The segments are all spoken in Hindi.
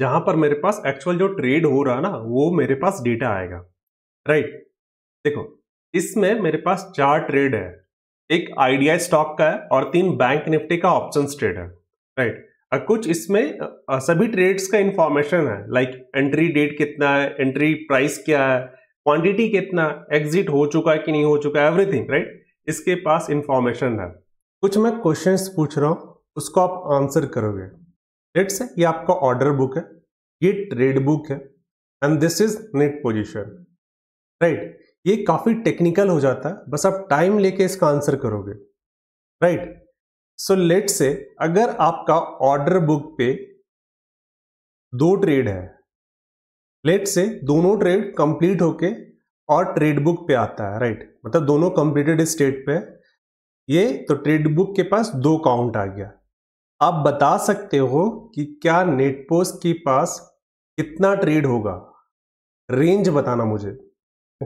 जहां पर मेरे पास एक्चुअल जो ट्रेड हो रहा ना वो मेरे पास डेटा आएगा राइट देखो इसमें मेरे पास चार ट्रेड है एक आईडीआई स्टॉक का है और तीन बैंक निफ्टी का ऑप्शन ट्रेड है राइट कुछ इसमें सभी ट्रेड्स का इंफॉर्मेशन है लाइक एंट्री डेट कितना है एंट्री प्राइस क्या है क्वांटिटी कितना एग्जिट हो चुका है कि नहीं हो चुका है एवरीथिंग राइट इसके पास इंफॉर्मेशन है कुछ मैं क्वेश्चंस पूछ रहा हूँ उसको आप आंसर करोगे लेट्स ये आपका ऑर्डर बुक है ये ट्रेड बुक है and this is net position right ये काफी टेक्निकल हो जाता है बस आप टाइम लेके इसका आंसर करोगे राइट सो लेट से अगर आपका ऑर्डर बुक पे दो ट्रेड है लेट से दोनों ट्रेड कंप्लीट होके और ट्रेड बुक पे आता है राइट मतलब दोनों कंप्लीटेड स्टेट पे ये तो ट्रेड बुक के पास दो काउंट आ गया आप बता सकते हो कि क्या नेटपोस्ट के पास कितना ट्रेड होगा रेंज बताना मुझे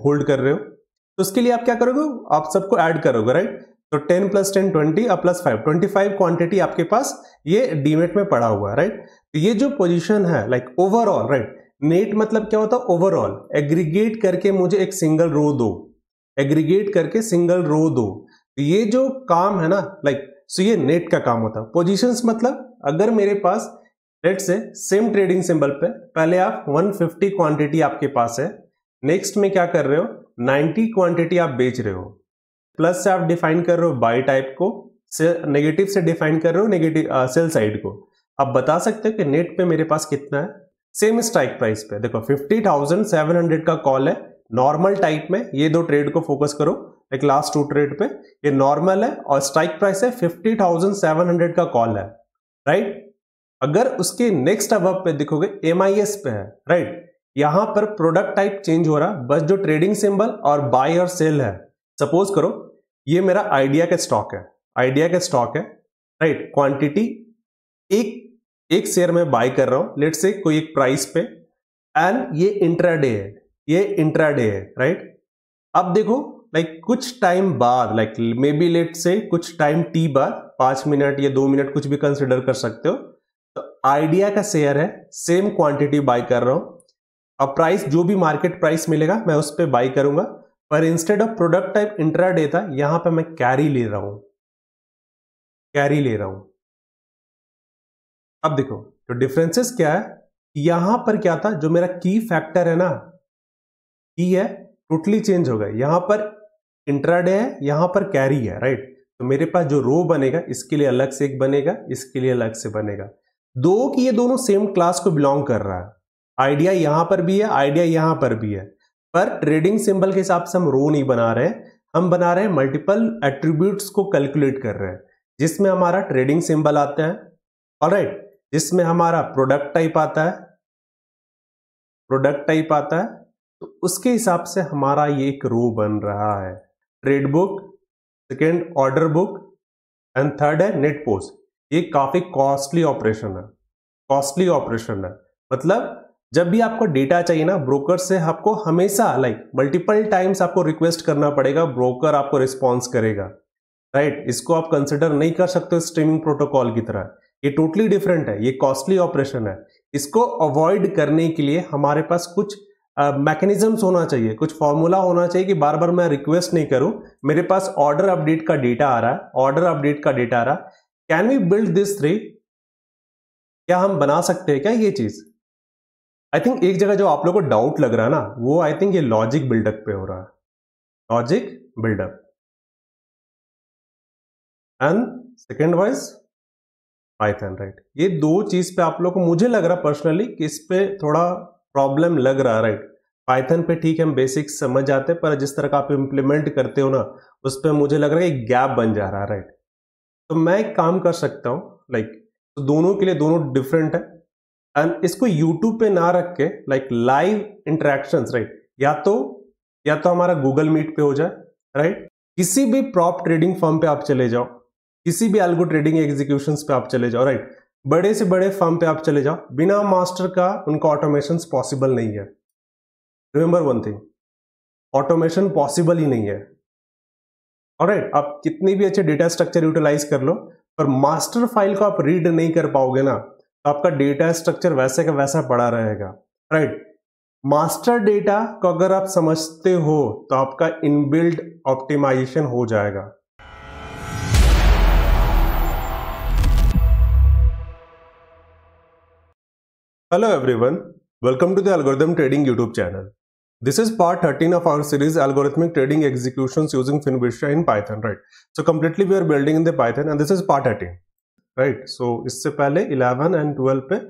होल्ड कर रहे हो तो उसके लिए आप क्या करोगे आप सबको ऐड करोगे राइट तो 10 प्लस टेन ट्वेंटी और plus five twenty five quantity आपके पास ये डीमेट में पड़ा हुआ है राइट तो ये जो पोजीशन है लाइक ओवरऑल राइट नेट मतलब क्या होता है ओवरऑल एग्रीगेट करके मुझे एक सिंगल रो दो एग्रीगेट करके सिंगल रो दो तो ये जो काम है ना लाइक सो ये नेट का काम होता है पोजीशंस मतलब अगर मेरे पास let say same trading symbol पे पहले आप 150 क्वांटिटी आपके पास है नेक्स्ट में क्या कर रहे हो 90 क्वांटिटी आप बेच रहे हो प्लस से आप डिफाइन कर रहे हो बाई टाइप को नेगेटिव से डिफाइन कर रहे हो नेगेटिव सेल साइड को आप बता सकते हो कि नेट पे मेरे पास कितना है सेम स्ट्राइक प्राइस पे देखो 50,700 का कॉल है नॉर्मल टाइप में ये दो ट्रेड को फोकस करो लाइक लास्ट टू ट्रेड पे ये नॉर्मल है और स्ट्राइक प्राइस है फिफ्टी थाउजेंड सेवन हंड्रेड का कॉल है राइट अगर उसके नेक्स्ट अब पे देखोगे एम पे है राइट यहां पर प्रोडक्ट टाइप चेंज हो रहा बस जो ट्रेडिंग सिंबल और बाय और सेल है सपोज करो ये मेरा आइडिया का स्टॉक है आइडिया का स्टॉक है राइट क्वांटिटी एक एक शेयर में बाय कर रहा हूं लेट से कोई एक प्राइस पे एंड ये इंट्राडे है ये इंट्राडे है राइट अब देखो लाइक कुछ टाइम बाद लाइक मे बी लेट से कुछ टाइम टी बार पांच मिनट या दो मिनट कुछ भी कंसिडर कर सकते हो तो आइडिया का शेयर है सेम क्वांटिटी बाय कर रहा हूं अब प्राइस जो भी मार्केट प्राइस मिलेगा मैं उस पर बाई करूंगा पर instead of product type intraday था यहां पर मैं कैरी ले रहा हूं कैरी ले रहा हूं अब देखो तो डिफरेंसेस क्या है यहां पर क्या था जो मेरा की फैक्टर है ना की है टोटली चेंज हो गया यहां पर इंट्राडे है यहाँ पर कैरी है राइट तो मेरे पास जो रो बनेगा इसके लिए अलग से एक बनेगा इसके लिए अलग से बनेगा दो की ये दोनों सेम क्लास को बिलोंग कर रहा है आइडिया यहाँ पर भी है आइडिया यहाँ पर भी है पर ट्रेडिंग सिंबल के हिसाब से हम रो नहीं बना रहे हम बना रहे हैं मल्टीपल एट्रीब्यूट्स को कैलकुलेट कर रहे हैं जिसमें हमारा ट्रेडिंग सिंबल आता है और राइट जिसमें हमारा प्रोडक्ट टाइप आता है प्रोडक्ट टाइप आता है तो उसके हिसाब से हमारा ये एक रो बन रहा है trade book second order book and third है नेट पोस्ट ये काफ़ी कॉस्टली ऑपरेशन है कॉस्टली ऑपरेशन है मतलब जब भी आपको डेटा चाहिए ना ब्रोकर से आपको हमेशा लाइक मल्टीपल टाइम्स आपको रिक्वेस्ट करना पड़ेगा ब्रोकर आपको रिस्पॉन्स करेगा राइट right? इसको आप कंसिडर नहीं कर सकते स्ट्रीमिंग प्रोटोकॉल की तरह ये टोटली डिफरेंट है ये कॉस्टली ऑपरेशन है इसको अवॉइड करने के लिए हमारे पास कुछ मैकेनिज्म्स होना चाहिए कुछ फॉर्मूला होना चाहिए कि बार बार मैं रिक्वेस्ट नहीं करूं मेरे पास ऑर्डर अपडेट का डेटा आ रहा है ऑर्डर अपडेट का डेटा आ रहा है can we build this three क्या हम बना सकते हैं क्या ये चीज आई थिंक एक जगह जो आप लोग को डाउट लग रहा है ना वो आई थिंक ये लॉजिक बिल्डअप पे हो रहा है logic buildup and second wise Python right ये दो चीज पे आप लोग को मुझे लग रहा पर्सनली कि इस पे थोड़ा प्रॉब्लम लग रहा है राइट पाइथन पे ठीक है हम बेसिक्स समझ जाते हैं पर जिस तरह का आप इम्प्लीमेंट करते हो ना उस पर मुझे लग रहा है एक गैप बन जा रहा है राइट तो मैं एक काम कर सकता हूँ लाइक तो दोनों के लिए दोनों डिफरेंट है एंड इसको यूट्यूब पे ना रख के लाइक लाइव इंटरेक्शन राइट या तो या तो हमारा गूगल मीट पे हो जाए राइट किसी भी प्रॉप ट्रेडिंग फॉर्म पे आप चले जाओ किसी भी एल्गो ट्रेडिंग एग्जीक्यूशन पे आप चले जाओ राइट बड़े से बड़े फॉर्म पे आप चले जाओ बिना मास्टर का उनका ऑटोमेशन पॉसिबल नहीं है remember one thing automation possible ही नहीं है और राइट आप कितने भी अच्छे डेटा स्ट्रक्चर यूटिलाइज कर लो पर मास्टर फाइल को आप रीड नहीं कर पाओगे ना तो आपका डेटा स्ट्रक्चर वैसे का वैसा पड़ा रहेगा राइट right. मास्टर डेटा को अगर आप समझते हो तो आपका इनबिल्ड ऑप्टिमाइजेशन हो जाएगा hello everyone welcome to the algorithm trading YouTube channel This is part 13 of our series algorithmic trading executions using Finvisha in Python, right? So completely we are building in the Python and this is part 13, right? So इससे पहले 11 and 12 पे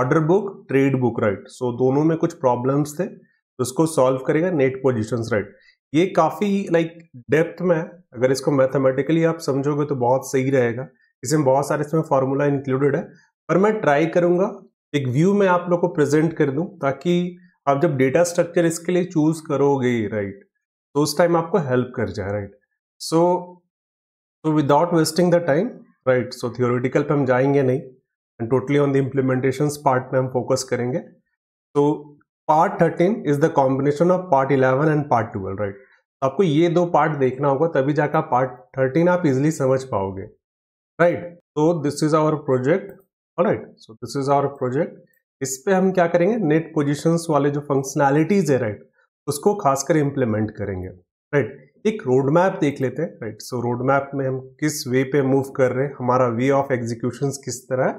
order book trade book right so दोनों में कुछ प्रॉब्लम्स थे तो उसको सॉल्व करेगा नेट पोजिशंस राइट ये काफी लाइक like, डेप्थ में है अगर इसको मैथमेटिकली आप समझोगे तो बहुत सही रहेगा इसमें बहुत सारे इसमें फॉर्मूला इंक्लूडेड है पर मैं ट्राई करूंगा एक व्यू में आप लोग को प्रेजेंट कर दूं ताकि आप जब डेटा स्ट्रक्चर इसके लिए चूज करोगे राइट तो उस टाइम आपको हेल्प कर जाए right so so without wasting the time right so theoretical पे हम जाएंगे नहीं and totally on the implementation part पे हम फोकस करेंगे तो part thirteen is the combination of part eleven and part twelve right आपको ये दो पार्ट देखना होगा तभी जाकर पार्ट थर्टीन आप इजिली समझ पाओगे right so this is our project right so this is our project इस पर हम क्या करेंगे नेट पोजिशंस वाले जो फंक्शनैलिटीज है राइट उसको खासकर इम्प्लीमेंट करेंगे राइट एक रोड मैप देख लेते हैं राइट सो रोड मैप में हम किस वे पे मूव कर रहे हैं हमारा वे ऑफ एग्जीक्यूशन किस तरह है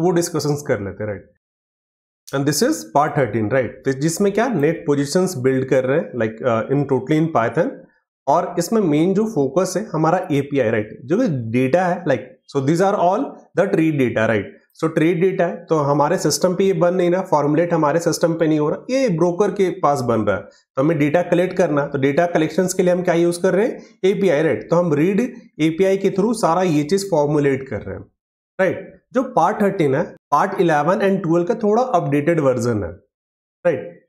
वो डिस्कशंस कर लेते हैं right and this is part thirteen right जिसमें क्या नेट पोजिशन बिल्ड कर रहे हैं like in totally in Python और इसमें मेन जो फोकस है हमारा एपीआई राइट जो कि डेटा है like so these are all the tree data right so trade data है तो हमारे सिस्टम पे ये बन नहीं रहा फॉर्मुलेट हमारे सिस्टम पे नहीं हो रहा ये ब्रोकर के पास बन रहा है तो हमें डेटा कलेक्ट करना तो डेटा कलेक्शन के लिए हम क्या यूज़ कर रहे हैं एपीआई राइट तो हम रीड एपीआई के थ्रू सारा ये चीज़ फॉर्मुलेट कर रहे हैं राइट जो पार्ट थर्टीन है पार्ट इलेवन एंड ट्वेल्व का थोड़ा अपडेटेड वर्जन है राइट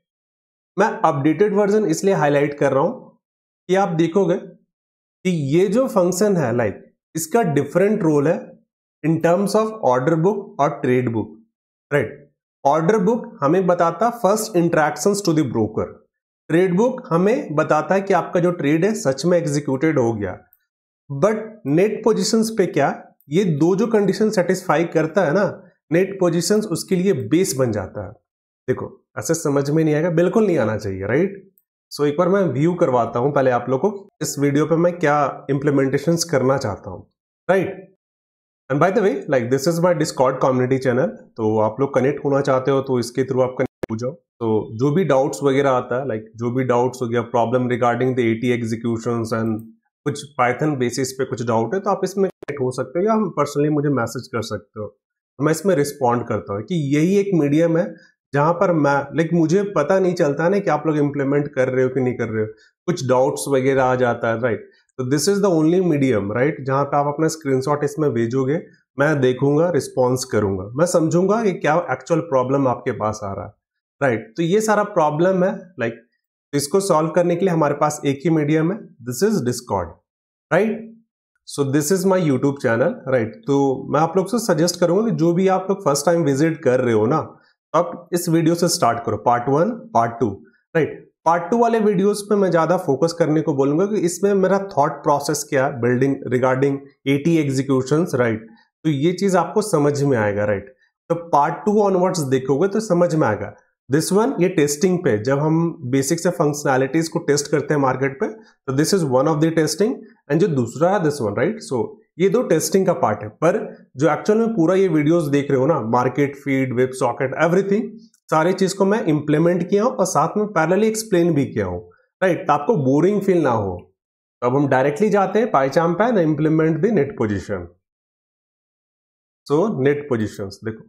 मैं अपडेटेड वर्जन इसलिए हाईलाइट कर रहा हूं कि आप देखोगे कि ये जो फंक्शन है लाइक इसका डिफरेंट रोल है in terms of order book और trade book right order book हमें बताता first interaction to the broker trade book हमें बताता है कि आपका जो ट्रेड है सच में एग्जीक्यूटेड हो गया बट नेट पोजिशंस पे क्या ये दो जो कंडीशन सेटिस्फाई करता है ना नेट पोजिशन उसके लिए बेस बन जाता है देखो ऐसे समझ में नहीं आएगा बिल्कुल नहीं आना चाहिए राइट सो so, एक बार मैं व्यू करवाता हूं पहले आप लोग को इस वीडियो पे मैं क्या इंप्लीमेंटेशन करना चाहता हूँ right and by the way like this is my Discord community channel तो आप लोग कनेक्ट होना चाहते हो तो इसके थ्रू आप कनेक्ट हो जाओ तो जो भी डाउट्स वगैरह आता है लाइक जो भी डाउट्स हो गया problem regarding the A T execution and कुछ पाइथन बेसिस पे कुछ डाउट है तो आप इसमें कनेक्ट हो सकते हो या हम पर्सनली मुझे मैसेज कर सकते हो तो मैं इसमें रिस्पॉन्ड करता हूँ कि यही एक मीडियम है जहाँ पर मैं लाइक मुझे पता नहीं चलता ना कि आप लोग इम्प्लीमेंट कर रहे हो कि नहीं कर रहे हो कुछ डाउट्स वगैरह आ जाता है राइट तो this is the only medium right जहां पे आप अपना स्क्रीनशॉट इसमें भेजोगे मैं देखूंगा रिस्पॉन्स करूंगा मैं समझूंगा कि क्या एक्चुअल प्रॉब्लम आपके पास आ रहा है राइट right, तो ये सारा प्रॉब्लम है लाइक like, इसको सॉल्व करने के लिए हमारे पास एक ही मीडियम है this is Discord right so this is my YouTube channel right तो मैं आप लोग से सजेस्ट करूंगा कि जो भी आप लोग फर्स्ट टाइम विजिट कर रहे हो ना तो आप इस वीडियो से स्टार्ट करो part one part two right part two वाले वीडियोस पे मैं ज़्यादा फोकस करने को बोलूंगा कि इसमें मेरा थॉट प्रोसेस क्या है building regarding at execution right तो ये चीज़ आपको समझ में आएगा राइट right? तो पार्ट टू ऑनवर्ड्स देखोगे तो समझ में आएगा दिस वन ये टेस्टिंग पे जब हम बेसिक से फंक्शनैलिटीज को टेस्ट करते हैं मार्केट पे तो this is one of the testing and जो दूसरा है दिस वन राइट सो ये दो टेस्टिंग का पार्ट है पर जो एक्चुअल में पूरा ये वीडियोस देख रहे हो ना market feed web socket everything सारे चीज को मैं इंप्लीमेंट किया हूँ और साथ में पैरली एक्सप्लेन भी किया हूँ राइट तो आपको बोरिंग फील ना हो तो अब हम डायरेक्टली जाते हैं पाईचाम पे implement the net position so net position देखो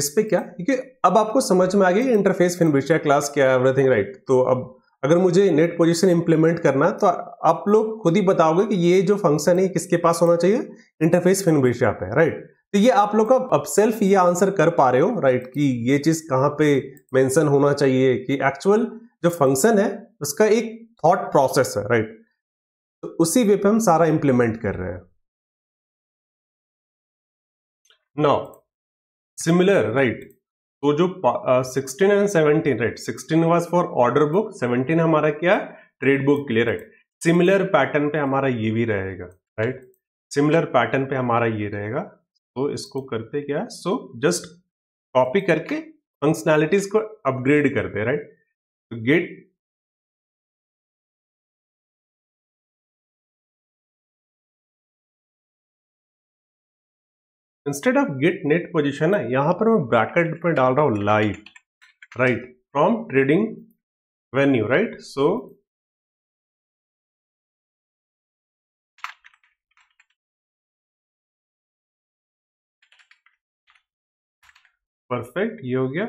इस पे क्या क्योंकि अब आपको समझ में आ गई इंटरफेस फिनब्रिशिया क्लास क्या एवरीथिंग राइट तो अब अगर मुझे नेट पोजीशन इंप्लीमेंट करना तो आप लोग खुद ही बताओगे कि ये जो फंक्शन है किसके पास होना चाहिए इंटरफेस फिनब्रिशिया पे राइट तो ये आप लोग अब सेल्फ ये आंसर कर पा रहे हो राइट कि ये चीज कहाँ पे मेंशन होना चाहिए कि एक्चुअल जो फंक्शन है उसका एक थॉट प्रोसेस है राइट तो उसी वे पे हम सारा इंप्लीमेंट कर रहे हैं नाउ सिमिलर राइट तो जो sixteen and seventeen right sixteen was for order book seventeen हमारा क्या ट्रेड बुक के लिए राइट सिमिलर पैटर्न पे हमारा ये भी रहेगा राइट सिमिलर पैटर्न पे हमारा ये रहेगा तो इसको करते क्या सो जस्ट कॉपी करके फंक्शनैलिटीज को अपग्रेड करते राइट तो get instead of get net position है यहां पर मैं ब्रैकेट में डाल रहा हूं live right from trading venue right so perfect ये हो गया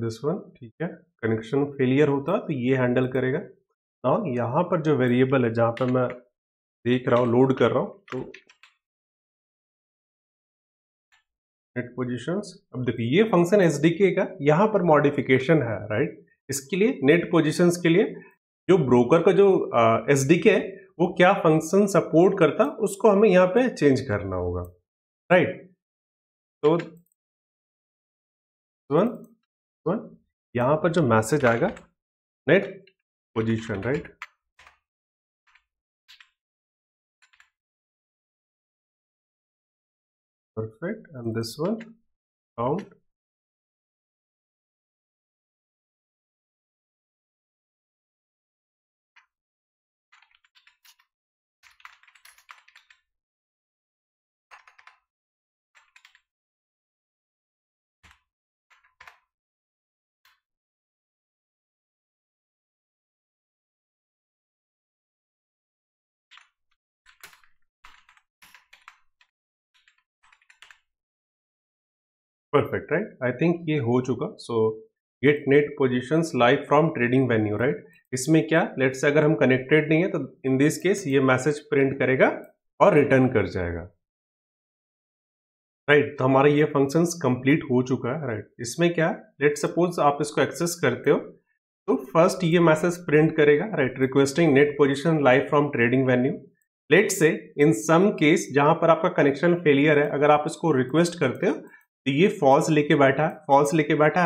दिस वन ठीक है कनेक्शन फेलियर होता तो ये हैंडल करेगा और यहां पर जो वेरिएबल है जहां पर मैं देख रहा हूँ लोड कर रहा हूँ तो नेट पोजिशंस अब देखो ये फंक्शन एस का यहाँ पर मॉडिफिकेशन है राइट इसके लिए नेट पोजिशंस के लिए जो ब्रोकर का जो एस है वो क्या फंक्शन सपोर्ट करता उसको हमें यहाँ पे चेंज करना होगा राइट तो वन वन यहाँ पर जो मैसेज आएगा net position right perfect and this one count perfect right I think ये हो चुका so get net position live from trading venue right इसमें क्या लेट्स अगर हम कनेक्टेड नहीं है तो इन दिस केस ये मैसेज प्रिंट करेगा और रिटर्न कर जाएगा राइट right, तो हमारा ये फंक्शंस कंप्लीट हो चुका है राइट right. इसमें क्या लेट सपोज आप इसको एक्सेस करते हो तो फर्स्ट ये मैसेज प्रिंट करेगा right requesting net position live from trading venue let's say in some case जहां पर आपका कनेक्शन फेलियर है अगर आप इसको रिक्वेस्ट करते हो तो ये फॉल्स लेके बैठा फॉल्स लेके बैठा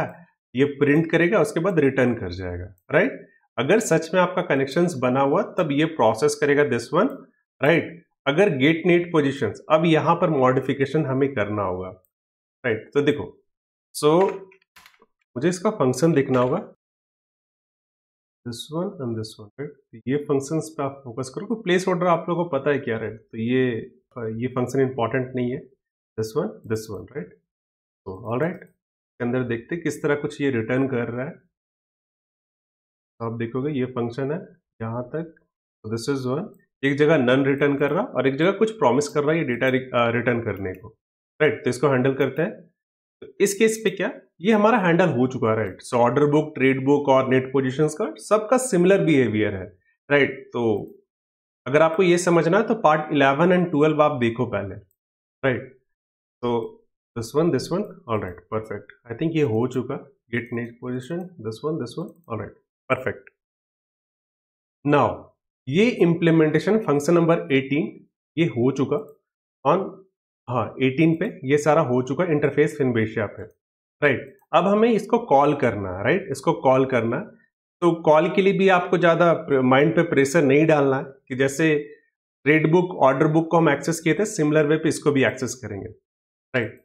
ये प्रिंट करेगा उसके बाद रिटर्न कर जाएगा राइट अगर सच में आपका कनेक्शन बना हुआ तब ये प्रोसेस करेगा दिस वन राइट अगर गेट नेट पोजिशन अब यहां पर मॉडिफिकेशन हमें करना होगा राइट तो देखो सो so, मुझे इसका फंक्शन देखना होगा this one and this one right तो ये फंक्शंस पे आप फोकस करो प्लेस तो ऑर्डर आप लोगों को पता है क्या राइट तो ये ये फंक्शन इंपॉर्टेंट नहीं है this one this one right तो ऑल राइट के अंदर देखते किस तरह कुछ ये रिटर्न कर रहा है तो आप देखोगे ये फंक्शन है यहाँ तक तो दिस इज वन एक जगह नन रिटर्न कर रहा और एक जगह कुछ प्रॉमिस कर रहा है ये डेटा रिटर्न uh, करने को राइट right, तो इसको हैंडल करते हैं तो इस केस पे क्या ये हमारा हैंडल हो चुका है right so order book trade book और नेट पोजिशन का सबका सिमिलर बिहेवियर है राइट right, तो अगर आपको ये समझना है तो पार्ट इलेवन एंड ट्वेल्व आप देखो पहले राइट right, तो this one this one all right perfect I think ये हो चुका get next position this one this one all right perfect now ये इम्प्लीमेंटेशन फंक्शन नंबर 18 ये हो चुका ऑन हाँ 18 पे ये सारा हो चुका इंटरफेस फिनबेशिया पे राइट right. अब हमें इसको कॉल करना राइट right? इसको कॉल करना तो कॉल के लिए भी आपको ज़्यादा माइंड पे प्रेशर नहीं डालना है कि जैसे रेड बुक ऑर्डर बुक को हम एक्सेस किए थे सिमिलर वे पे इसको भी एक्सेस करेंगे right right.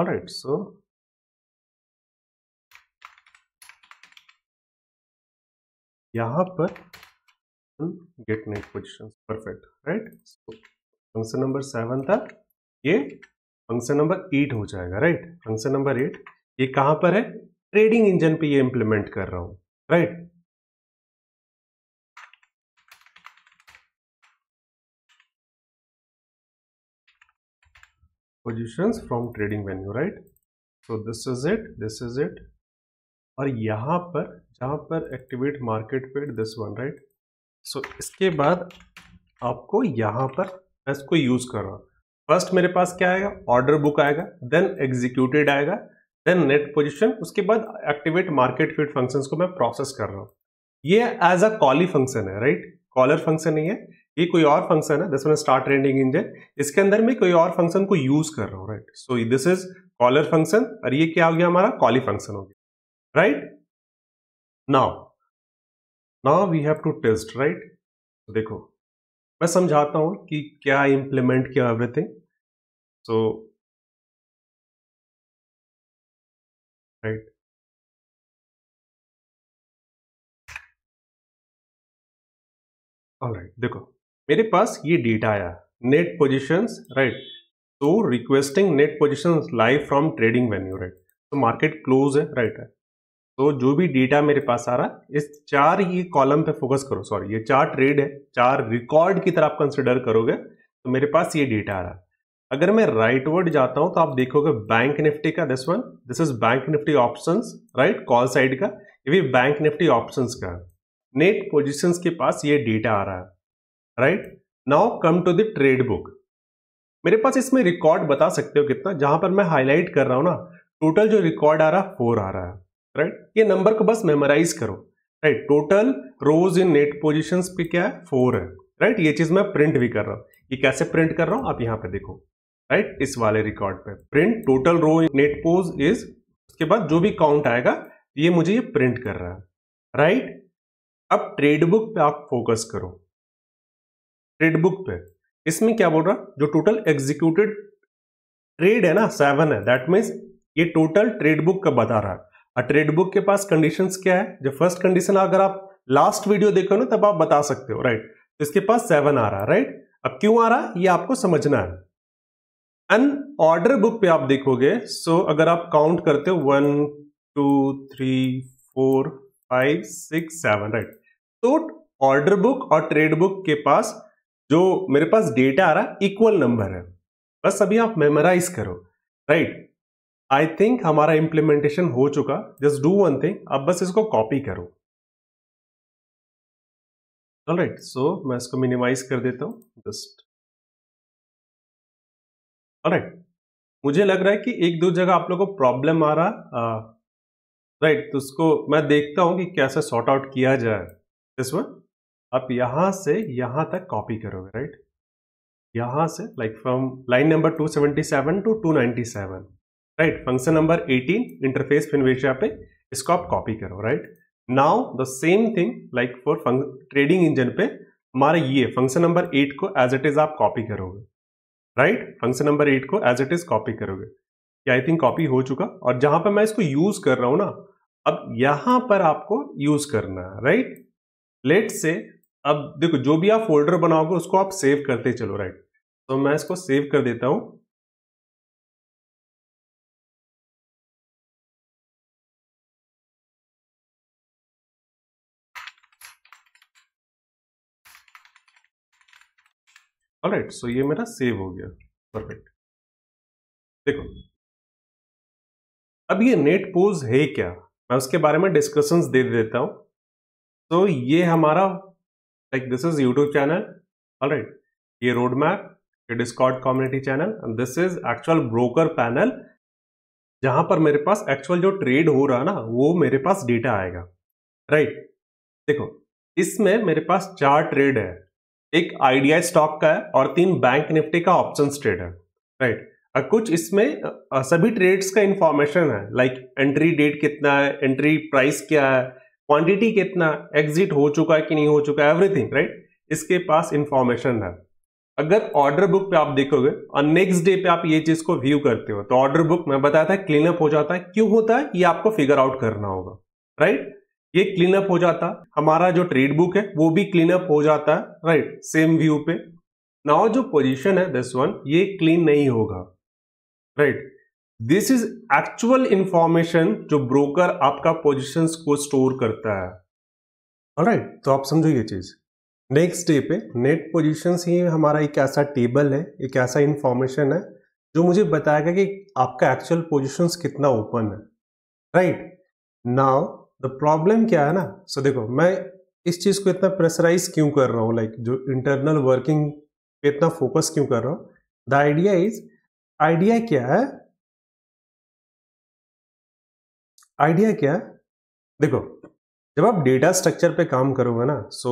all right so यहाँ पर get net position perfect right function number seven था ये फंक्शन नंबर एट हो जाएगा राइट फंक्शन नंबर एट ये कहां पर है ट्रेडिंग इंजन पे ये इंप्लीमेंट कर रहा हूं right positions from trading venue right so this is it this is it और यहाँ पर जहाँ पर activate market feed this one right so इसके बाद आपको यहाँ पर मैं इसको यूज़ कर रहा हूँ फर्स्ट मेरे पास क्या आएगा ऑर्डर बुक आएगा देन एग्जीक्यूटेड आएगा देन नेट पोजिशन उसके बाद एक्टिवेट मार्केट फिट फंक्शन को मैं प्रोसेस कर रहा हूँ ये एज अ कॉली फंक्शन है राइट कॉलर फंक्शन नहीं है ये कोई और फंक्शन है this one start trading engine इसके अंदर में कोई और फंक्शन को यूज कर रहा हूँ right so this is caller function और ये क्या हो गया हमारा कॉली फंक्शन हो गया right now now we have to test right देखो मैं समझाता हूं कि क्या इंप्लीमेंट किया एवरीथिंग सो राइट ऑलराइट देखो मेरे पास ये डेटा आया नेट पोजिशंस राइट तो requesting net positions live from trading venue right तो मार्केट क्लोज है राइट है तो जो भी डेटा मेरे पास आ रहा है इस चार ही कॉलम पे फोकस करो सॉरी ये चार ट्रेड है चार रिकॉर्ड की तरह आप कंसिडर करोगे तो मेरे पास ये डेटा आ रहा अगर मैं राइट वर्ड जाता हूं तो आप देखोगे बैंक निफ्टी का this one this is bank Nifty option right call side का ये भी बैंक निफ्टी ऑप्शन का नेट पोजिशन के पास ये डेटा आ रहा है right now come to the trade book मेरे पास इसमें रिकॉर्ड बता सकते हो कितना जहां पर मैं हाईलाइट कर रहा हूं ना टोटल जो रिकॉर्ड आ रहा है फोर आ रहा है राइट ये नंबर को बस मेमोराइज करो right total rows in net position पे क्या है फोर है राइट ये चीज मैं प्रिंट भी कर रहा हूँ ये कैसे प्रिंट कर रहा हूँ आप यहाँ पे देखो राइट इस वाले रिकॉर्ड पे print total row net pos is उसके बाद जो भी काउंट आएगा ये मुझे ये प्रिंट कर रहा है राइट अब ट्रेड बुक पे आप फोकस करो ट्रेड बुक पे इसमें क्या बोल रहा जो टोटल एग्जीक्यूटेड ट्रेड है ना सेवन है दैट मीन्स ये टोटल ट्रेड बुक का बता रहा है और ट्रेड बुक के पास कंडीशन क्या है जो फर्स्ट कंडीशन अगर आप लास्ट वीडियो देखो ना तब आप बता सकते हो राइट तो इसके पास सेवन आ रहा है राइट अब क्यों आ रहा है ये आपको समझना है अन ऑर्डर बुक पे आप देखोगे सो अगर आप काउंट करते हो one two three four five six seven right तो ऑर्डर बुक और ट्रेड बुक के पास जो मेरे पास डेटा आ रहा इक्वल नंबर है बस अभी आप मेमोराइज करो राइट आई थिंक हमारा इंप्लीमेंटेशन हो चुका जस्ट डू वन थिंग अब बस इसको कॉपी करो राइट सो मैं इसको मिनिमाइज कर देता हूं जस्ट राइट मुझे लग रहा है कि एक दो जगह आप लोगों को प्रॉब्लम आ रहा राइट right, तो उसको मैं देखता हूं कि कैसे सॉर्ट आउट किया जाए इसमें आप यहां से यहां तक कॉपी करोगे राइट यहां से like from line number 277 to 297 right function number 18 interface Finvasia पे इसको आप कॉपी करो right now the same thing like for trading engine पे हमारा ये फंक्शन नंबर 8 को एज इट इज आप कॉपी करोगे राइट फंक्शन नंबर 8 को एज इट इज कॉपी करोगे आई थिंक कॉपी हो चुका और जहां पर मैं इसको यूज कर रहा हूं ना अब यहां पर आपको यूज करना है राइट लेट से अब देखो जो भी आप फोल्डर बनाओगे उसको आप सेव करते चलो राइट तो मैं इसको सेव कर देता हूं राइट सो ये मेरा सेव हो गया परफेक्ट देखो अब ये नेट पोज है क्या मैं उसके बारे में डिस्कशंस दे देता हूं तो ये हमारा like this is youtube channel all right ये रोड मैप ये Discord community channel and this is actual broker panel जहां पर मेरे पास एक्चुअल जो ट्रेड हो रहा ना वो मेरे पास डेटा आएगा राइट right. देखो इसमें मेरे पास चार ट्रेड है एक आईडीआई स्टॉक का है और तीन बैंक निफ्टी का ऑप्शन ट्रेड है राइट right. और कुछ इसमें सभी ट्रेड्स का इंफॉर्मेशन है लाइक एंट्री डेट कितना है एंट्री प्राइस क्या है क्वांटिटी कितना एग्जिट हो चुका है कि नहीं हो चुका एवरीथिंग राइट इसके पास इंफॉर्मेशन है अगर ऑर्डर बुक पे आप देखोगे और नेक्स्ट डे पे आप ये चीज को व्यू करते हो तो ऑर्डर बुक मैं बताया था क्लीन अप हो जाता है क्यों होता है ये आपको फिगर आउट करना होगा राइट ये क्लीन अप हो जाता हमारा जो ट्रेड बुक है वो भी क्लीन अप हो जाता है राइट सेम व्यू पे नाउ जो पोजीशन है दिस वन ये क्लीन नहीं होगा right this is actual information जो ब्रोकर आपका पोजिशन को स्टोर करता है राइट right, तो आप समझो ये चीज नेक्स्ट डे पे नेट पोजिशन ही हमारा एक ऐसा टेबल है एक ऐसा इंफॉर्मेशन है जो मुझे बताएगा कि आपका एक्चुअल पोजिशन कितना ओपन है राइट नाउ द प्रॉब्लम क्या है ना सो so, देखो मैं इस चीज को इतना प्रेशराइज क्यों कर रहा हूँ लाइक like, जो इंटरनल वर्किंग पे इतना फोकस क्यों कर रहा हूँ द आइडिया इज आइडिया क्या है आइडिया क्या है देखो जब आप डेटा स्ट्रक्चर पे काम करोगे ना सो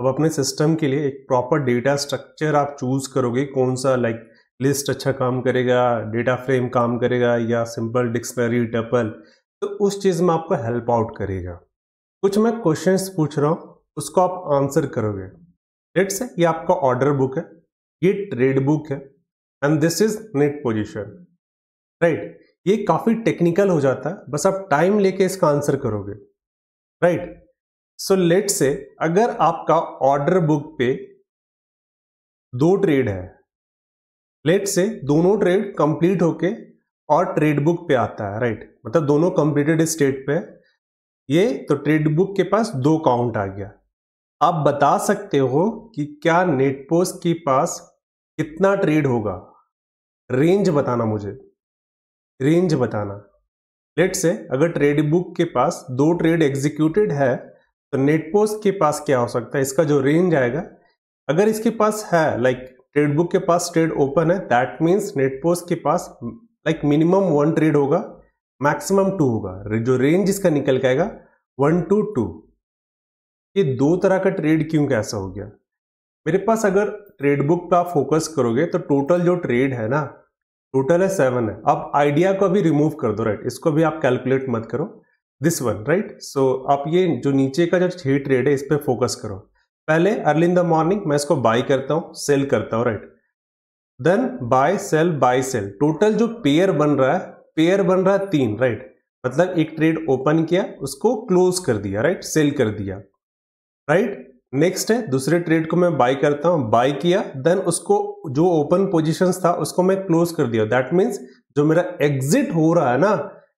अब अपने सिस्टम के लिए एक प्रॉपर डेटा स्ट्रक्चर आप चूज करोगे कौन सा लाइक like, लिस्ट अच्छा काम करेगा डेटा फ्रेम काम करेगा या सिंपल डिक्शनरी टपल तो उस चीज़ में आपको हेल्प आउट करेगा कुछ मैं क्वेश्चन पूछ रहा हूँ उसको आप आंसर करोगे लेट्स से ये आपका ऑर्डर बुक है ये ट्रेड बुक है and this is net position right ये काफ़ी टेक्निकल हो जाता है बस आप टाइम लेके इसका आंसर करोगे राइट सो लेट से अगर आपका ऑर्डर बुक पे दो ट्रेड है लेट से दोनों ट्रेड कंप्लीट होके और ट्रेड बुक पे आता है राइट मतलब दोनों कंप्लीटेड स्टेट पे ये तो ट्रेड बुक के पास दो काउंट आ गया आप बता सकते हो कि क्या नेटपोस्ट के पास कितना ट्रेड होगा रेंज बताना मुझे रेंज बताना लेट से अगर ट्रेड बुक के पास दो ट्रेड एग्जीक्यूटेड है तो नेटपोस्ट के पास क्या हो सकता है इसका जो रेंज आएगा अगर इसके पास है लाइक ट्रेड बुक के पास ट्रेड ओपन है दैट मीन्स नेटपोस्ट के पास लाइक मिनिमम वन ट्रेड होगा मैक्सिमम टू होगा जो रेंज इसका निकल के आएगा वन टू टू ये दो तरह का ट्रेड क्यों कैसा हो गया मेरे पास अगर ट्रेड बुक पर आप फोकस करोगे तो टोटल जो ट्रेड है ना टोटल है सेवन है अब आइडिया को अभी रिमूव कर दो राइट इसको भी आप कैलकुलेट मत करो दिस वन राइट सो आप ये जो नीचे का जो छे ट्रेड है इस पर फोकस करो पहले अर्ली इन द मॉर्निंग मैं इसको बाई करता हूँ सेल करता हूँ right then buy sell buy sell total जो पेयर बन रहा है पेयर बन रहा है तीन राइट मतलब एक ट्रेड ओपन किया उसको क्लोज कर दिया राइट सेल कर दिया राइट नेक्स्ट है दूसरे ट्रेड को मैं बाय करता हूँ बाय किया देन उसको जो ओपन पोजिशन था उसको मैं क्लोज कर दिया दैट मीन्स जो मेरा एग्जिट हो रहा है ना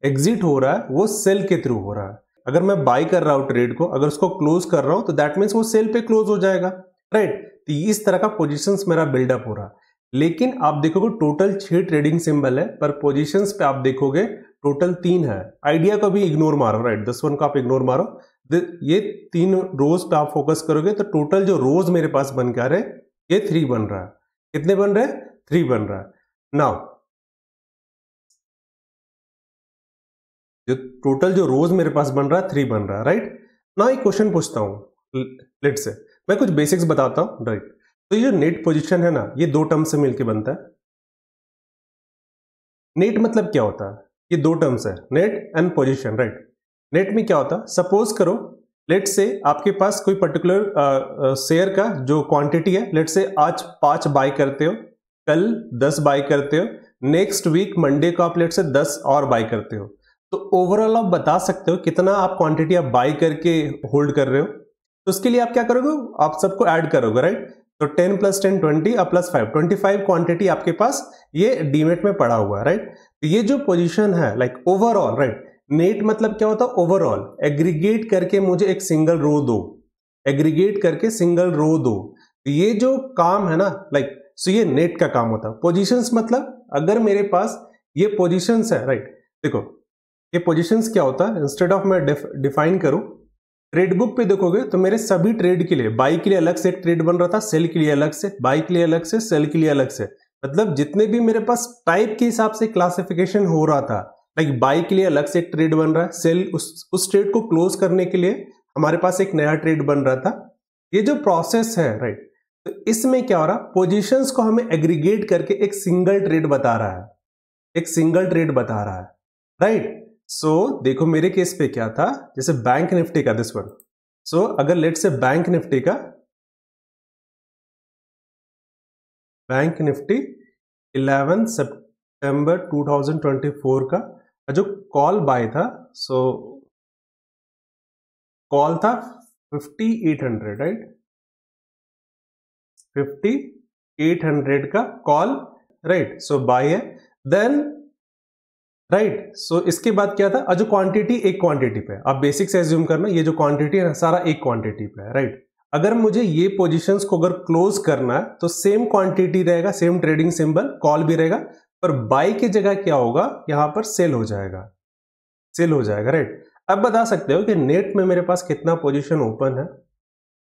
एग्जिट हो रहा है वो सेल के थ्रू हो रहा है अगर मैं बाई कर रहा हूँ ट्रेड को अगर उसको क्लोज कर रहा हूँ तो दैट मीन्स वो सेल पे क्लोज हो जाएगा राइट तो इस तरह का पोजिशन मेरा बिल्डअप हो रहा है लेकिन आप देखोगे टोटल छह ट्रेडिंग सिंबल है पर पोजिशन पे आप देखोगे टोटल तीन है आइडिया को भी इग्नोर मारो राइट दस वन को आप इग्नोर मारो ये तीन रोज पे आप फोकस करोगे तो टोटल जो रोज मेरे पास बन के आ रहे ये थ्री बन रहा है कितने बन रहे थ्री बन रहा है नाउ जो टोटल जो रोज मेरे पास बन रहा है थ्री बन रहा है राइट ना एक क्वेश्चन पूछता हूँ लेट से मैं कुछ बेसिक्स बताता हूँ राइट तो ये नेट पोजिशन है ना ये दो टर्म से मिलके बनता है नेट मतलब क्या होता है ये दो टर्म्स है net and position right net में क्या होता सपोज करो लेट से आपके पास कोई पर्टिकुलर शेयर का जो क्वांटिटी है लेट से आज पाँच बाय करते हो कल दस बाय करते हो नेक्स्ट वीक मंडे को आप लेट से दस और बाय करते हो तो ओवरऑल आप बता सकते हो कितना आप क्वांटिटी आप बाय करके होल्ड कर रहे हो तो उसके लिए आप क्या करोगे आप सबको ऐड करोगे राइट तो 10 प्लस टेन ट्वेंटी और plus five twenty five quantity आपके पास ये डीमेट में पड़ा हुआ है राइट तो ये जो पोजीशन है लाइक ओवरऑल राइट नेट मतलब क्या होता है ओवरऑल एग्रीगेट करके मुझे एक सिंगल रो दो एग्रीगेट करके सिंगल रो दो तो ये जो काम है ना लाइक सो ये नेट का काम होता है पोजिशंस मतलब अगर मेरे पास ये पोजिशंस है राइट देखो ये पोजिशंस क्या होता है इंस्टेड ऑफ मैं डिफाइन करूं ट्रेड बुक पे देखोगे तो मेरे सभी ट्रेड के लिए बाई के लिए अलग से एक ट्रेड बन रहा था सेल के लिए अलग से बाई के लिए अलग से सेल के लिए अलग से मतलब जितने भी मेरे पास टाइप के हिसाब से क्लासिफिकेशन हो रहा था लाइक बाई के लिए अलग से एक ट्रेड बन रहा है सेल उस उस ट्रेड को क्लोज करने के लिए हमारे पास एक नया ट्रेड बन रहा था ये जो प्रोसेस है राइट तो इसमें क्या हो रहा पोजीशंस को हमें एग्रीगेट करके एक सिंगल ट्रेड बता रहा है एक सिंगल ट्रेड बता रहा है राइट सो so, देखो मेरे केस पे क्या था जैसे बैंक निफ्टी का दिस वन सो अगर लेट से बैंक निफ्टी का बैंक निफ्टी 11 सितंबर 2024 का जो कॉल बाय था सो कॉल था fifty eight hundred right fifty eight hundred का कॉल राइट सो बाय है then right right. So so, इसके बाद क्या था जो क्वांटिटी एक क्वांटिटी पे आप बेसिक से एज्यूम करना ये जो क्वांटिटी है सारा एक क्वांटिटी पे है राइट right? अगर मुझे ये पोजीशंस को अगर क्लोज करना है तो सेम क्वांटिटी रहेगा सेम ट्रेडिंग सिंबल कॉल भी रहेगा पर बाई की जगह क्या होगा यहां पर सेल हो जाएगा सेल हो जाएगा राइट अब बता सकते हो कि नेट में मेरे पास कितना पोजीशन ओपन है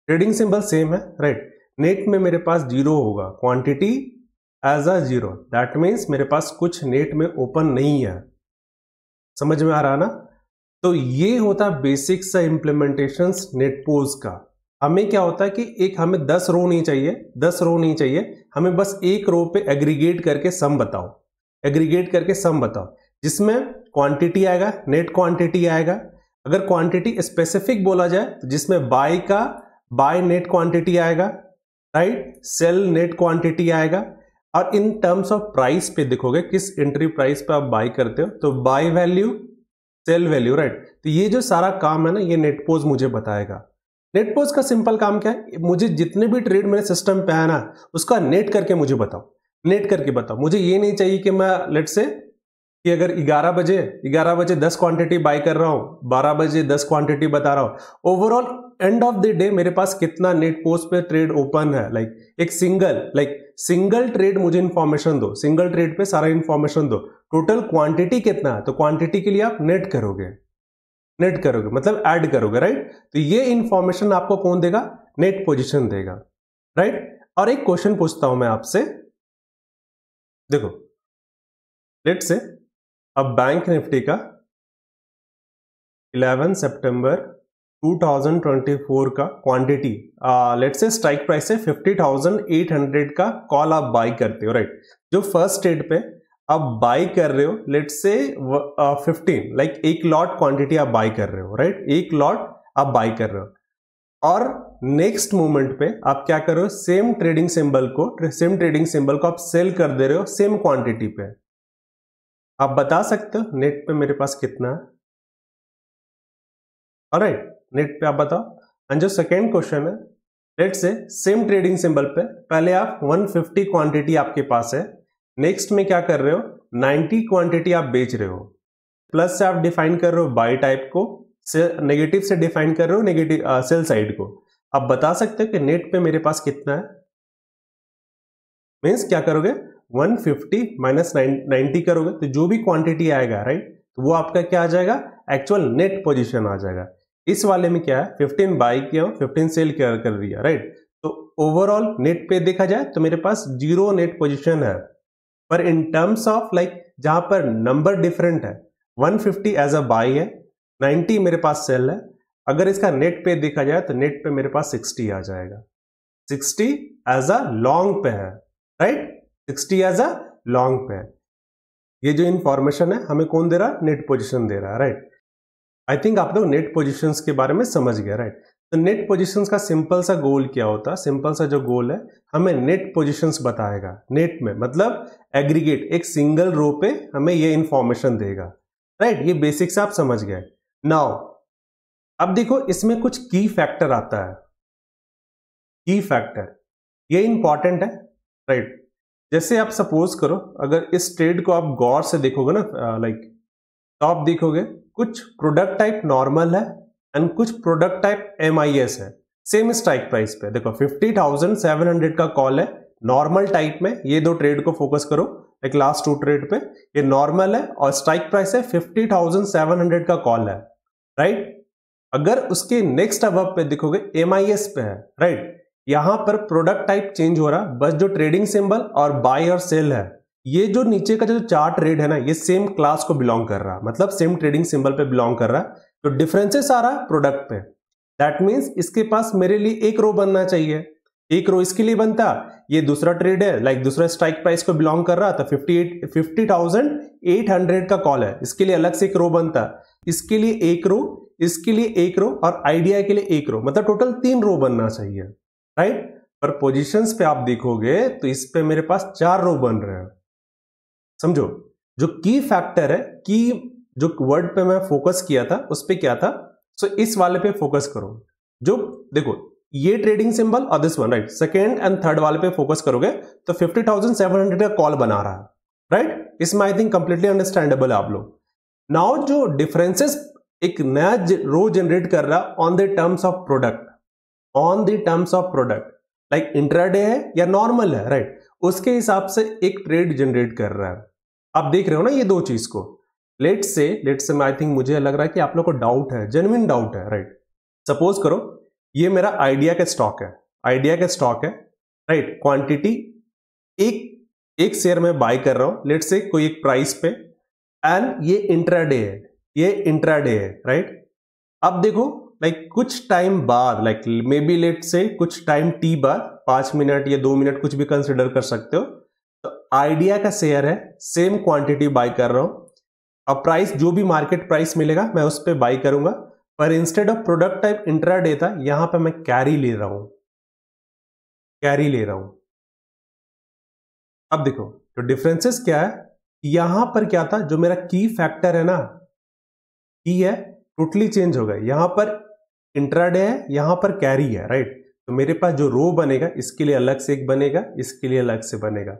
ट्रेडिंग सिंबल सेम है राइट नेट में मेरे पास जीरो होगा quantity as a zero that means मेरे पास कुछ नेट में ओपन नहीं है समझ में आ रहा ना तो ये होता बेसिक सा इंप्लीमेंटेशन नेट पोज का हमें क्या होता है कि एक हमें दस रो नहीं चाहिए दस रो नहीं चाहिए हमें बस एक रो पे एग्रीगेट करके सम बताओ एग्रीगेट करके सम बताओ जिसमें क्वांटिटी आएगा नेट क्वांटिटी आएगा अगर क्वांटिटी स्पेसिफिक बोला जाए तो जिसमें बाय का बाय नेट क्वांटिटी आएगा राइट सेल नेट क्वांटिटी आएगा और इन टर्म्स ऑफ प्राइस पे देखोगे किस एंट्री प्राइस पे आप बाय करते हो तो buy value sell value right तो ये जो सारा काम है ना ये नेटपोज मुझे बताएगा नेटपोज का सिंपल काम क्या है मुझे जितने भी ट्रेड मेरे सिस्टम पे है ना उसका नेट करके मुझे बताओ नेट करके बताओ मुझे ये नहीं चाहिए कि मैं लेट से कि अगर 11 बजे 11 बजे 10 क्वांटिटी बाय कर रहा हूं 12 बजे 10 क्वांटिटी बता रहा हूं overall end of the day मेरे पास कितना नेट पोस्ट पे ट्रेड ओपन है लाइक like, एक single like like, single trade मुझे इन्फॉर्मेशन दो सिंगल ट्रेड पे सारा इन्फॉर्मेशन दो टोटल क्वांटिटी कितना है तो क्वांटिटी के लिए आप नेट करोगे नेट करोगे मतलब एड करोगे राइट तो ये इंफॉर्मेशन आपको कौन देगा नेट पोजिशन देगा राइट और एक क्वेश्चन पूछता हूं मैं आपसे देखो लेट से अब बैंक निफ्टी का 11 सितंबर 2024 का quantity let's say strike price है 50,800 का कॉल आप बाई करते हो राइट जो फर्स्ट ट्रेड पे आप बाई कर रहे हो लेट से फिफ्टीन लाइक एक लॉट क्वांटिटी आप बाय कर रहे हो राइट एक लॉट आप बाय कर रहे हो और नेक्स्ट मोमेंट पे आप क्या कर रहे हो सेम ट्रेडिंग सिंबल को सेम ट्रेडिंग सिंबल को आप सेल कर दे रहे हो सेम क्वांटिटी पे आप बता सकते हो नेट पे मेरे पास कितना है ऑलराइट नेट पे आप बताओ एंड जो सेकेंड क्वेश्चन है let's say same trading symbol पे पहले आप 150 क्वांटिटी आपके पास है नेक्स्ट में क्या कर रहे हो 90 क्वांटिटी आप बेच रहे हो प्लस से आप डिफाइन कर रहे हो बाई टाइप को नेगेटिव से डिफाइन कर रहे हो नेगेटिव सेल साइड को आप बता सकते हो कि नेट पे मेरे पास कितना है मीन्स क्या करोगे 150 फिफ्टी माइनस नाइनटी करोगे तो जो भी क्वांटिटी आएगा राइट तो वो आपका क्या आ जाएगा एक्चुअल नेट पोजिशन आ जाएगा इस वाले में क्या है 15 बाई किया फिफ्टीन सेल कर कर दिया राइट तो ओवरऑल नेट पे देखा जाए तो मेरे पास जीरो नेट पोजिशन है पर इन टर्म्स ऑफ लाइक जहां पर नंबर डिफरेंट है 150 एज अ बाई है 90 मेरे पास सेल है अगर इसका नेट पे देखा जाए तो नेट पे मेरे पास 60 आ जाएगा 60 एज अ लॉन्ग पे है राइट 60 एज अ लॉन्ग पे है ये जो इंफॉर्मेशन है हमें कौन दे रहा है नेट पोजिशन दे रहा है राइट आई थिंक आप लोग नेट पोजिशन के बारे में समझ गया राइट तो नेट पोजिशन का सिंपल सा गोल क्या होता है सिंपल सा जो गोल है हमें नेट पोजिशन बताएगा नेट में मतलब एग्रीगेट एक सिंगल रो पे हमें ये इंफॉर्मेशन देगा राइट ये बेसिक से आप समझ गए नाउ अब देखो इसमें कुछ की फैक्टर आता है की फैक्टर ये इंपॉर्टेंट है राइट जैसे आप सपोज करो अगर इस ट्रेड को आप गौर से देखोगे ना लाइक तो आप देखोगे कुछ प्रोडक्ट टाइप नॉर्मल है एंड कुछ प्रोडक्ट टाइप एम है सेम स्ट्राइक प्राइस पे देखो फिफ्टी थाउजेंड सेवन हंड्रेड का कॉल है नॉर्मल टाइप में ये दो ट्रेड को फोकस करो एक लास्ट टू ट्रेड पे ये नॉर्मल है और स्ट्राइक प्राइस है फिफ्टी थाउजेंड सेवन हंड्रेड का कॉल है राइट अगर उसके नेक्स्ट अब पे देखोगे एम पे है राइट यहां पर प्रोडक्ट टाइप चेंज हो रहा है बस जो ट्रेडिंग सिंबल और बाय और सेल है ये जो नीचे का जो चार्ट रेड है ना ये सेम क्लास को बिलोंग कर रहा है मतलब सेम ट्रेडिंग सिंबल पे बिलोंग कर रहा है तो डिफरेंसेस आ रहा है प्रोडक्ट पे दैट मीन्स इसके पास मेरे लिए एक रो बनना चाहिए एक रो इसके लिए बनता ये दूसरा ट्रेड है लाइक दूसरा स्ट्राइक प्राइस को बिलोंग कर रहा था fifty eight fifty thousand eight hundred का कॉल है इसके लिए अलग से एक रो बनता इसके लिए एक रो इसके लिए एक रो और आइडिया के लिए एक रो मतलब टोटल तीन रो बनना चाहिए राइट पर पोजीशंस पे आप देखोगे तो इस पे मेरे पास चार रो बन रहे हैं समझो जो की फैक्टर है की जो वर्ड पे मैं फोकस किया था उस पर क्या था सो इस वाले पे फोकस करो जो देखो ये ट्रेडिंग सिंबल और this one right second and third वाले पे फोकस करोगे तो हंड्रेड का कॉल बना रहा है राइट इसमें आई थिंक कंप्लीटली अंडरस्टैंडेबल है आप लोग नाउ जो डिफरेंसेस एक नया रो जनरेट कर रहा on the terms of product on the terms of product like intraday है या नॉर्मल है राइट उसके हिसाब से एक ट्रेड जनरेट कर रहा है आप देख रहे हो ना ये दो चीज को लेट से लेट से आई थिंक मुझे लग रहा है कि आप लोग को डाउट है जेनुइन डाउट है राइट सपोज करो ये मेरा आइडिया का स्टॉक है आइडिया का स्टॉक है राइट क्वांटिटी एक एक शेयर में बाय कर रहा हूं लेट से कोई एक प्राइस पे एंड ये इंट्राडे है ये इंट्राडे है राइट अब देखो लाइक like, कुछ टाइम बाद लाइक मे बी लेट से कुछ टाइम टी बाद पांच मिनट या दो मिनट कुछ भी कंसिडर कर सकते हो तो आइडिया का शेयर है सेम क्वांटिटी बाय कर रहा हूं अब प्राइस जो भी मार्केट प्राइस मिलेगा मैं उस पर बाई करूंगा पर instead of product type intraday था यहां पर मैं कैरी ले रहा हूं कैरी ले रहा हूं अब देखो तो डिफरेंसेस क्या है यहां पर क्या था जो मेरा की फैक्टर है ना की है टोटली चेंज हो गया यहां पर इंट्राडे है यहां पर कैरी है राइट तो मेरे पास जो रो बनेगा इसके लिए अलग से एक बनेगा इसके लिए अलग से बनेगा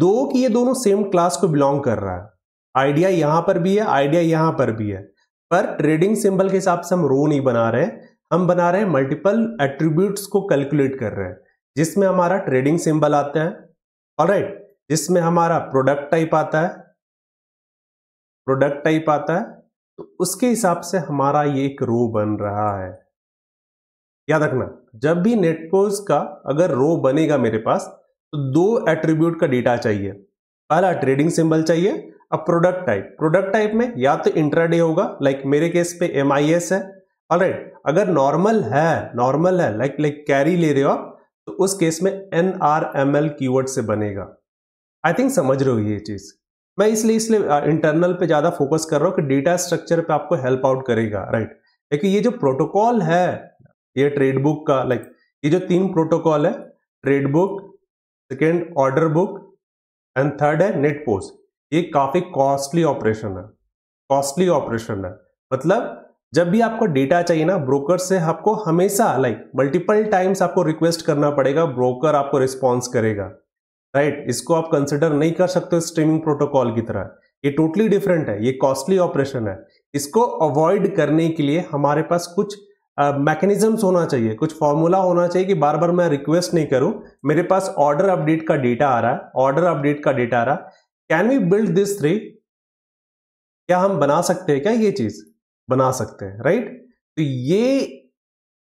दो कि ये दोनों सेम क्लास को बिलोंग कर रहा है आइडिया यहां पर भी है आइडिया यहां पर भी है पर ट्रेडिंग सिंबल के हिसाब से हम रो नहीं बना रहे हम बना रहे हैं मल्टीपल एट्रीब्यूट को कैलकुलेट कर रहे हैं जिसमें हमारा ट्रेडिंग सिंबल आता है और राइट जिसमें हमारा प्रोडक्ट टाइप आता है प्रोडक्ट टाइप आता है तो उसके हिसाब से हमारा ये एक रो बन रहा है याद रखना जब भी नेटपोज का अगर रो बनेगा मेरे पास तो दो एट्रीब्यूट का डेटा चाहिए पहला ट्रेडिंग सिंबल चाहिए अब प्रोडक्ट टाइप प्रोडक्ट टाइप में या तो इंट्राडे होगा लाइक मेरे केस पे एम आई एस है ऑलराइट अगर नॉर्मल है नॉर्मल है लाइक लाइक कैरी ले रहे हो आप तो उस केस में N R M L keyword से बनेगा आई थिंक समझ रहे हो ये चीज़ मैं इसलिए इसलिए इंटरनल पे ज़्यादा फोकस कर रहा हूँ कि डेटा स्ट्रक्चर पे आपको हेल्प आउट करेगा राइट लेकिन ये जो प्रोटोकॉल है ये ट्रेड बुक का लाइक ये जो तीन प्रोटोकॉल है trade book second order book and third है नेट पोस्ट ये काफ़ी कॉस्टली ऑपरेशन है कॉस्टली ऑपरेशन है मतलब जब भी आपको डेटा चाहिए ना ब्रोकर से आपको हमेशा लाइक मल्टीपल टाइम्स आपको रिक्वेस्ट करना पड़ेगा ब्रोकर आपको रिस्पॉन्स करेगा राइट right? इसको आप कंसिडर नहीं कर सकते स्ट्रीमिंग प्रोटोकॉल की तरह ये टोटली डिफरेंट है ये कॉस्टली ऑपरेशन है इसको अवॉइड करने के लिए हमारे पास कुछ मैकेनिज्म uh, होना चाहिए कुछ फॉर्मूला होना चाहिए कि बार बार मैं रिक्वेस्ट नहीं करूं मेरे पास ऑर्डर अपडेट का डेटा आ रहा है ऑर्डर अपडेट का डेटा आ रहा है can we build this three क्या हम बना सकते हैं क्या ये चीज बना सकते हैं राइट तो ये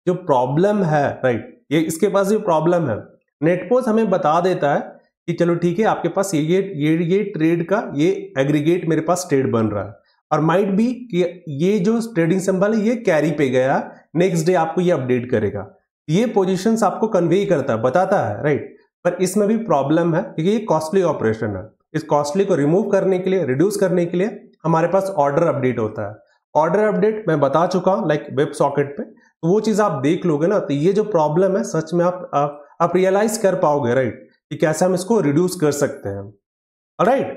जो प्रॉब्लम है राइट ये इसके पास जो प्रॉब्लम है नेटपोज हमें बता देता है कि चलो ठीक है आपके पास ये ये ये ये ट्रेड का ये एग्रीगेट मेरे पास ट्रेड बन रहा है और माइट भी कि ये जो ट्रेडिंग सिंबल है ये कैरी पे गया नेक्स्ट डे आपको ये अपडेट करेगा ये पोजिशन आपको कन्वे करता है बताता है राइट पर इसमें भी प्रॉब्लम है क्योंकि ये कॉस्टली ऑपरेशन है इस कॉस्टली को रिमूव करने के लिए रिड्यूस करने के लिए हमारे पास ऑर्डर अपडेट होता है ऑर्डर अपडेट मैं बता चुका हूँ लाइक वेब सॉकेट पे तो वो चीज़ आप देख लोगे ना तो ये जो प्रॉब्लम है सच में आप आप, आप रियलाइज कर पाओगे राइट कि कैसे हम इसको रिड्यूस कर सकते हैं राइट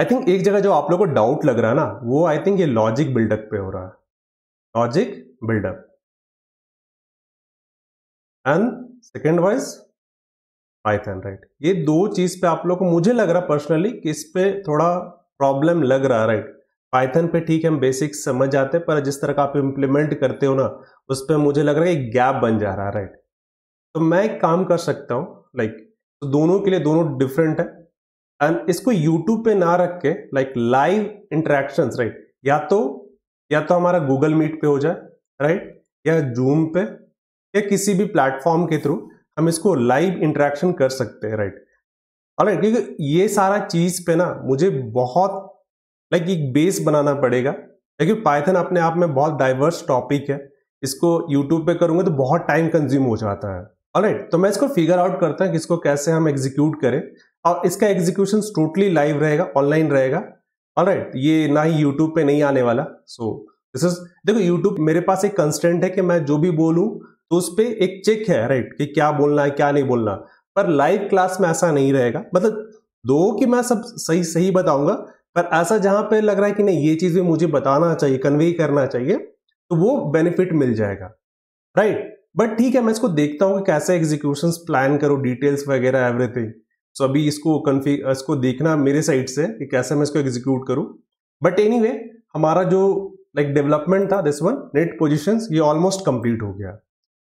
आई थिंक एक जगह जो आप लोग को डाउट लग रहा है ना वो आई थिंक ये लॉजिक बिल्डअप पे हो रहा है logic buildup and second wise Python right ये दो चीज पे आप लोग को मुझे लग रहा पर्सनली कि इस पे थोड़ा प्रॉब्लम लग रहा है राइट पाइथन पे ठीक है हम बेसिक्स समझ जाते हैं पर जिस तरह का आप इंप्लीमेंट करते हो ना उस पर मुझे लग रहा है एक गैप बन जा रहा है राइट तो मैं एक काम कर सकता हूँ लाइक तो दोनों के लिए दोनों डिफरेंट है एंड इसको यूट्यूब पे ना रख के लाइक लाइव इंटरेक्शन राइट या तो या तो हमारा गूगल मीट पे हो जाए राइट या जूम पे या किसी भी प्लेटफॉर्म के थ्रू हम इसको लाइव इंटरेक्शन कर सकते हैं राइट और क्योंकि ये सारा चीज़ पे ना मुझे बहुत लाइक एक बेस बनाना पड़ेगा क्योंकि पाइथन अपने आप में बहुत डाइवर्स टॉपिक है इसको यूट्यूब पे करूँगा तो बहुत टाइम कंज्यूम हो जाता है ऑलराइट तो मैं इसको फिगर आउट करता हूँ कि इसको कैसे हम एग्जीक्यूट करें और इसका एग्जीक्यूशन टोटली लाइव रहेगा ऑनलाइन रहेगा ऑलराइट right, ये ना ही यूट्यूब पे नहीं आने वाला सो दिस इज देखो यूट्यूब मेरे पास एक कंस्टेंट है कि मैं जो भी बोलूँ तो उस पर एक चेक है राइट right, कि क्या बोलना है क्या नहीं बोलना पर लाइव क्लास में ऐसा नहीं रहेगा मतलब दो कि मैं सब सही सही बताऊंगा पर ऐसा जहां पे लग रहा है कि नहीं ये चीज भी मुझे बताना चाहिए कन्वे करना चाहिए तो वो बेनिफिट मिल जाएगा राइट right? बट ठीक है मैं इसको देखता हूँ कि कैसे एग्जीक्यूशन प्लान करो डिटेल्स वगैरह एवरीथिंग सो अभी इसको कन्फिग इसको देखना मेरे साइड से कि कैसे मैं इसको एग्जीक्यूट करूँ बट एनी हमारा जो लाइक डेवलपमेंट था दिस वन नेट पोजिशन ये ऑलमोस्ट कम्प्लीट हो गया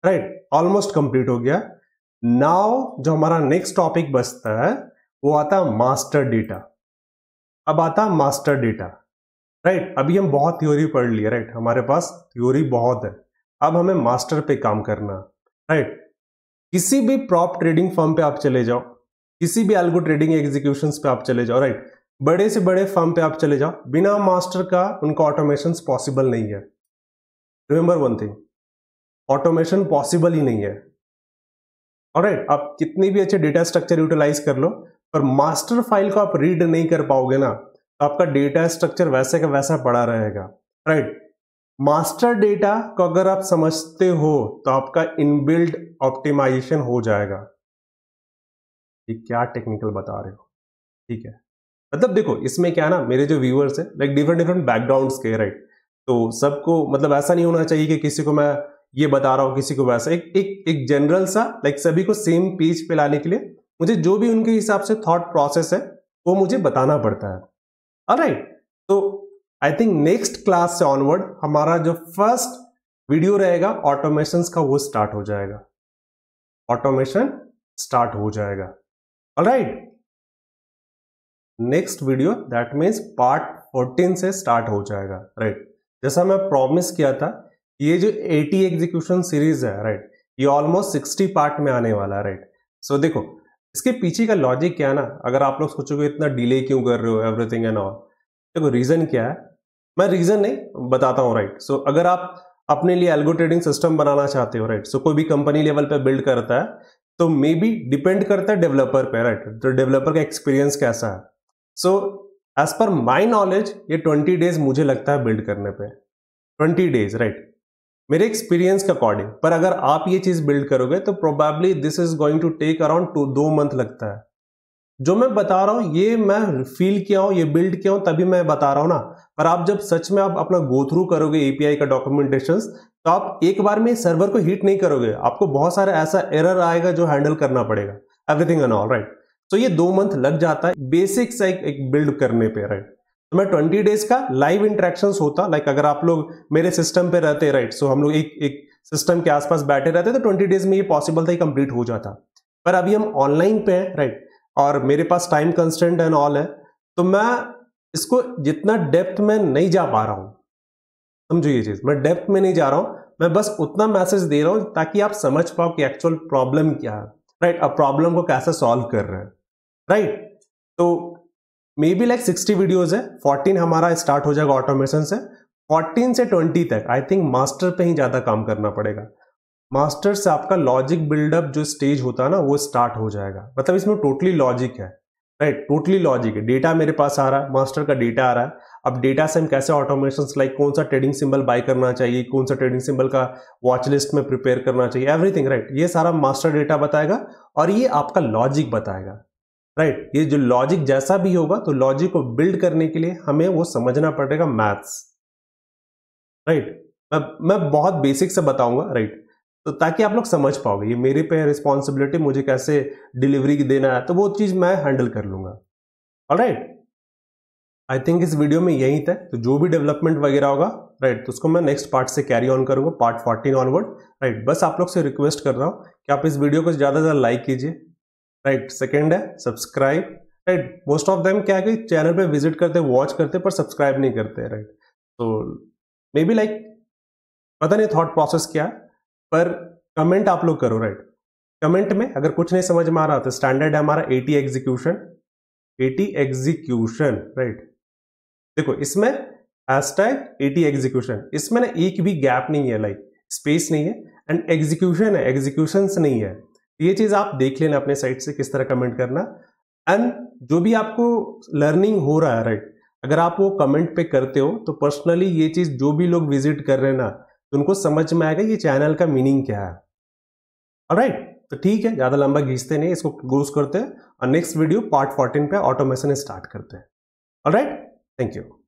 राइट ऑलमोस्ट कम्प्लीट हो गया नाव जो हमारा नेक्स्ट टॉपिक बचता है वो आता मास्टर डेटा अब आता मास्टर डेटा राइट अभी हम बहुत थ्योरी पढ़ लिया राइट हमारे पास थ्योरी बहुत है अब हमें मास्टर पे काम करना राइट किसी भी प्रॉप ट्रेडिंग फॉर्म पे आप चले जाओ किसी भी एल्गो ट्रेडिंग एग्जीक्यूशन पे आप चले जाओ राइट बड़े से बड़े फॉर्म पे आप चले जाओ बिना मास्टर का उनका ऑटोमेशन पॉसिबल नहीं है remember one thing automation possible ही नहीं है और राइट आप कितनी भी अच्छे डेटा स्ट्रक्चर यूटिलाइज कर लो पर मास्टर फाइल को आप रीड नहीं कर पाओगे ना तो आपका डेटा स्ट्रक्चर वैसे का वैसा पड़ा रहेगा राइट मास्टर डेटा को अगर आप समझते हो तो आपका इनबिल्ड ऑप्टिमाइजेशन हो जाएगा ये क्या टेक्निकल बता रहे हो ठीक है मतलब देखो इसमें क्या ना मेरे जो व्यूअर्स है लाइक डिफरेंट डिफरेंट बैकग्राउंड के राइट तो सबको मतलब ऐसा नहीं होना चाहिए कि किसी को मैं ये बता रहा हूं किसी को वैसा एक एक एक जनरल सा लाइक सभी को सेम पेज पे लाने के लिए मुझे जो भी उनके हिसाब से थॉट प्रोसेस है वो मुझे बताना पड़ता है राइट तो आई थिंक नेक्स्ट क्लास से ऑनवर्ड हमारा जो फर्स्ट वीडियो रहेगा ऑटोमेशन का वो स्टार्ट हो जाएगा ऑटोमेशन स्टार्ट हो जाएगा right next video that means part 14 से स्टार्ट हो जाएगा राइट right. जैसा मैं प्रॉमिस किया था ये जो 80 एग्जीक्यूशन सीरीज है राइट right, ये ऑलमोस्ट 60 पार्ट में आने वाला है राइट right. सो so, देखो इसके पीछे का लॉजिक क्या है ना अगर आप लोग सोचोगे इतना डिले क्यों कर रहे हो एवरीथिंग एंड ऑल देखो रीजन क्या है मैं रीज़न नहीं बताता हूँ राइट सो अगर आप अपने लिए एल्गो ट्रेडिंग सिस्टम बनाना चाहते हो राइट सो कोई भी कंपनी लेवल पर बिल्ड करता है तो मे बी डिपेंड करता है डेवलपर पर राइट तो डेवलपर का एक्सपीरियंस कैसा है so as per my knowledge ये ट्वेंटी डेज मुझे लगता है बिल्ड करने पर ट्वेंटी डेज राइट मेरे एक्सपीरियंस के अकॉर्डिंग पर अगर आप ये चीज़ बिल्ड करोगे तो probably this is going to take around two दो मंथ लगता है जो मैं बता रहा हूँ ये मैं फील किया हूँ ये बिल्ड किया हूँ तभी मैं बता रहा हूँ ना और आप जब सच में आप अपना गो थ्रू करोगे एपीआई का डॉक्यूमेंटेशन तो आप एक बार में सर्वर को हीट नहीं करोगे आपको बहुत सारा ऐसा एरर आएगा जो हैंडल करना पड़ेगा एवरीथिंग एन ऑल राइट तो ये दो मंथ लग जाता है बेसिक्स एक, एक बिल्ड करने पे राइट right? तो मैं ट्वेंटी डेज का लाइव इंट्रेक्शन होता लाइक अगर आप लोग मेरे सिस्टम पे रहते राइट सो हम लोग एक एक सिस्टम के आसपास बैठे रहते तो ट्वेंटी डेज में ये पॉसिबल था कंप्लीट हो जाता पर अभी हम ऑनलाइन पे हैं राइट और मेरे पास टाइम कंस्टेंट एंड ऑल है तो मैं इसको जितना डेप्थ में नहीं जा पा रहा हूं समझो ये चीज मैं डेप्थ में नहीं जा रहा हूं मैं बस उतना मैसेज दे रहा हूं ताकि आप समझ पाओ कि एक्चुअल प्रॉब्लम क्या है राइट अब प्रॉब्लम को कैसे सॉल्व कर रहे हैं राइट तो maybe like sixty videos है फोर्टीन हमारा स्टार्ट हो जाएगा ऑटोमेशन से फोर्टीन से ट्वेंटी तक आई थिंक मास्टर पे ही ज़्यादा काम करना पड़ेगा मास्टर से आपका लॉजिक बिल्डअप जो स्टेज होता है ना वो स्टार्ट हो जाएगा मतलब इसमें टोटली लॉजिक है राइट टोटली लॉजिक है डेटा मेरे पास आ रहा है मास्टर का डेटा आ रहा है अब डेटा से हम कैसे ऑटोमेशन लाइक कौन सा ट्रेडिंग सिंबल बाय करना चाहिए कौन सा ट्रेडिंग सिंबल का वॉच लिस्ट में प्रिपेयर करना चाहिए एवरीथिंग राइट right? ये सारा मास्टर डेटा बताएगा और ये आपका लॉजिक बताएगा राइट right? ये जो लॉजिक जैसा भी होगा तो लॉजिक को बिल्ड करने के लिए हमें वो समझना पड़ेगा मैथ्स राइट right? मैं मैं बहुत बेसिक से बताऊंगा राइट right? तो ताकि आप लोग समझ पाओगे ये मेरे पे रिस्पॉन्सिबिलिटी मुझे कैसे डिलीवरी देना है तो वो चीज़ मैं हैंडल कर लूंगा और आई थिंक इस वीडियो में यही था तो जो भी डेवलपमेंट वगैरह होगा राइट right, तो उसको मैं नेक्स्ट पार्ट से कैरी ऑन करूंगा पार्ट फोर्टीन ऑनवर्ड राइट बस आप लोग से रिक्वेस्ट कर रहा हूँ कि आप इस वीडियो को ज़्यादा से ज़्यादा लाइक कीजिए राइट सेकेंड है subscribe right most of them क्या है कि चैनल पर विजिट करते वॉच करते पर सब्सक्राइब नहीं करते राइट तो मे बी लाइक पता नहीं थॉट प्रोसेस क्या है पर कमेंट आप लोग करो राइट कमेंट में अगर कुछ नहीं समझ में आ रहा तो स्टैंडर्ड है हमारा eighty execution eighty execution right देखो इसमें एस्टैग एटी एग्जीक्यूशन इसमें ना एक भी गैप नहीं है लाइक स्पेस नहीं है एंड एग्जीक्यूशन है एग्जीक्यूशन नहीं है तो ये चीज आप देख लेना अपने साइड से किस तरह कमेंट करना एंड जो भी आपको लर्निंग हो रहा है राइट अगर आप वो कमेंट पे करते हो तो पर्सनली ये चीज जो भी लोग विजिट कर रहे हैं ना तो उनको समझ में आएगा ये चैनल का मीनिंग क्या है राइट तो ठीक है ज़्यादा लंबा घींचते नहीं इसको क्लोज करते हैं और नेक्स्ट वीडियो पार्ट फोर्टीन पे ऑटोमेशन स्टार्ट करते हैं राइट थैंक यू